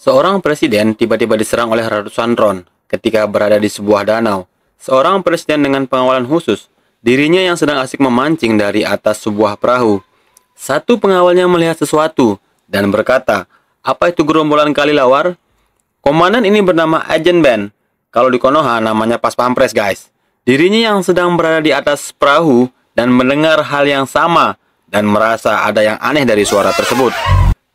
Seorang presiden tiba-tiba diserang oleh ratusan ron ketika berada di sebuah danau. Seorang presiden dengan pengawalan khusus, dirinya yang sedang asik memancing dari atas sebuah perahu. Satu pengawalnya melihat sesuatu dan berkata, apa itu gerombolan kali lawar? Komandan ini bernama Agent Ben. Kalau di Konoha namanya pas pampres guys. Dirinya yang sedang berada di atas perahu dan mendengar hal yang sama dan merasa ada yang aneh dari suara tersebut.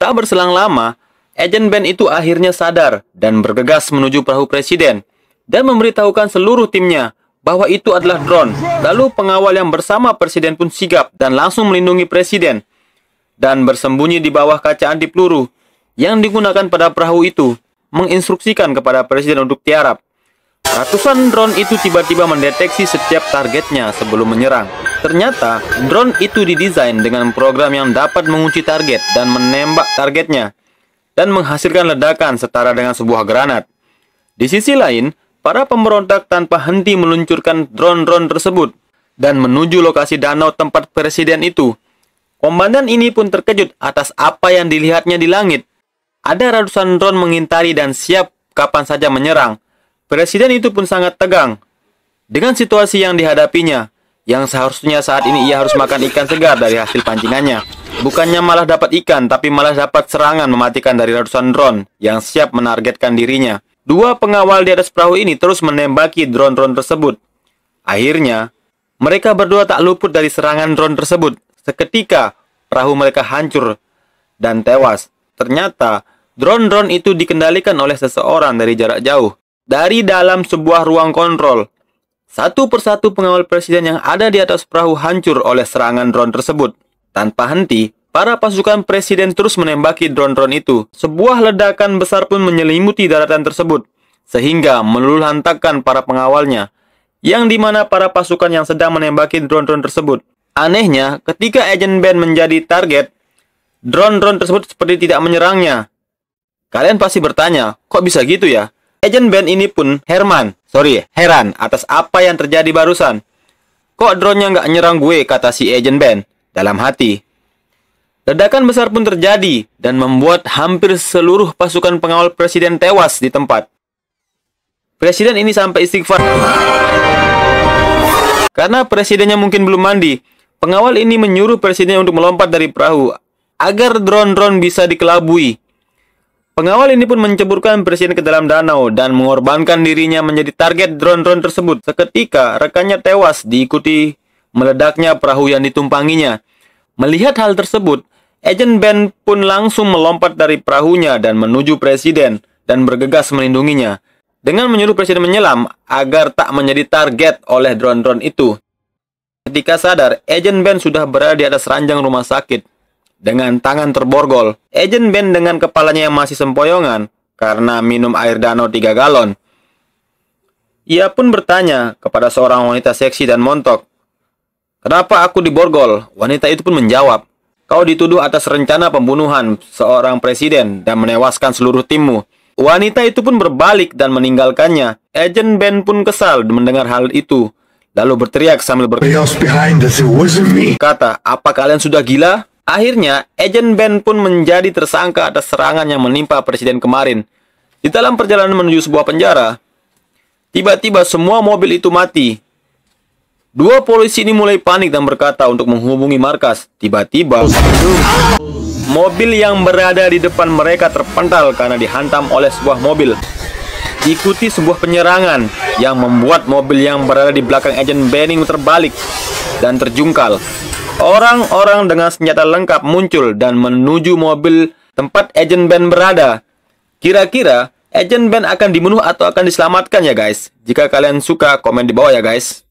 Tak berselang lama, Agent Ben itu akhirnya sadar dan bergegas menuju perahu presiden dan memberitahukan seluruh timnya bahwa itu adalah drone. Lalu pengawal yang bersama presiden pun sigap dan langsung melindungi presiden dan bersembunyi di bawah kaca anti peluru yang digunakan pada perahu itu menginstruksikan kepada presiden untuk tiarap. Ratusan drone itu tiba-tiba mendeteksi setiap targetnya sebelum menyerang. Ternyata, drone itu didesain dengan program yang dapat mengunci target dan menembak targetnya dan menghasilkan ledakan setara dengan sebuah granat. Di sisi lain, para pemberontak tanpa henti meluncurkan drone-drone tersebut dan menuju lokasi danau tempat presiden itu. Komandan ini pun terkejut atas apa yang dilihatnya di langit. Ada ratusan drone mengintari dan siap kapan saja menyerang. Presiden itu pun sangat tegang dengan situasi yang dihadapinya, yang seharusnya saat ini ia harus makan ikan segar dari hasil pancingannya. Bukannya malah dapat ikan, tapi malah dapat serangan mematikan dari ratusan drone yang siap menargetkan dirinya. Dua pengawal di atas perahu ini terus menembaki drone-drone tersebut. Akhirnya, mereka berdua tak luput dari serangan drone tersebut. Seketika, perahu mereka hancur dan tewas. Ternyata, drone-drone itu dikendalikan oleh seseorang dari jarak jauh. Dari dalam sebuah ruang kontrol, satu persatu pengawal presiden yang ada di atas perahu hancur oleh serangan drone tersebut. Tanpa henti, para pasukan presiden terus menembaki drone-drone itu. Sebuah ledakan besar pun menyelimuti daratan tersebut, sehingga meluluh para pengawalnya, yang dimana para pasukan yang sedang menembaki drone-drone tersebut. Anehnya, ketika Agent Ben menjadi target, drone-drone tersebut seperti tidak menyerangnya. Kalian pasti bertanya, kok bisa gitu ya? Agent Ben ini pun Herman, sorry, heran atas apa yang terjadi barusan. Kok drone-nya nggak nyerang gue, kata si Agent Ben dalam hati. Ledakan besar pun terjadi dan membuat hampir seluruh pasukan pengawal presiden tewas di tempat. Presiden ini sampai istighfar. Karena presidennya mungkin belum mandi, pengawal ini menyuruh presidennya untuk melompat dari perahu agar drone-drone bisa dikelabui. Pengawal ini pun menceburkan presiden ke dalam danau dan mengorbankan dirinya menjadi target drone-drone tersebut. Seketika rekannya tewas diikuti meledaknya perahu yang ditumpanginya. Melihat hal tersebut, Agent Ben pun langsung melompat dari perahunya dan menuju presiden dan bergegas melindunginya dengan menyuruh presiden menyelam agar tak menjadi target oleh drone-drone itu. Ketika sadar, Agent Ben sudah berada di atas ranjang rumah sakit dengan tangan terborgol. Agent Ben dengan kepalanya yang masih sempoyongan karena minum air danau tiga galon. Ia pun bertanya kepada seorang wanita seksi dan montok Kenapa aku diborgol? Wanita itu pun menjawab, Kau dituduh atas rencana pembunuhan seorang presiden dan menewaskan seluruh timmu. Wanita itu pun berbalik dan meninggalkannya. Agent Ben pun kesal mendengar hal itu. Lalu berteriak sambil berkata, apa kalian sudah gila? Akhirnya, Agent Ben pun menjadi tersangka atas serangan yang menimpa presiden kemarin. Di dalam perjalanan menuju sebuah penjara, tiba-tiba semua mobil itu mati. Dua polisi ini mulai panik dan berkata untuk menghubungi markas. Tiba-tiba, mobil yang berada di depan mereka terpental karena dihantam oleh sebuah mobil. Ikuti sebuah penyerangan yang membuat mobil yang berada di belakang agen Benning terbalik dan terjungkal. Orang-orang dengan senjata lengkap muncul dan menuju mobil tempat agen Ben berada. Kira-kira Agent Ben akan dibunuh atau akan diselamatkan ya guys? Jika kalian suka, komen di bawah ya guys.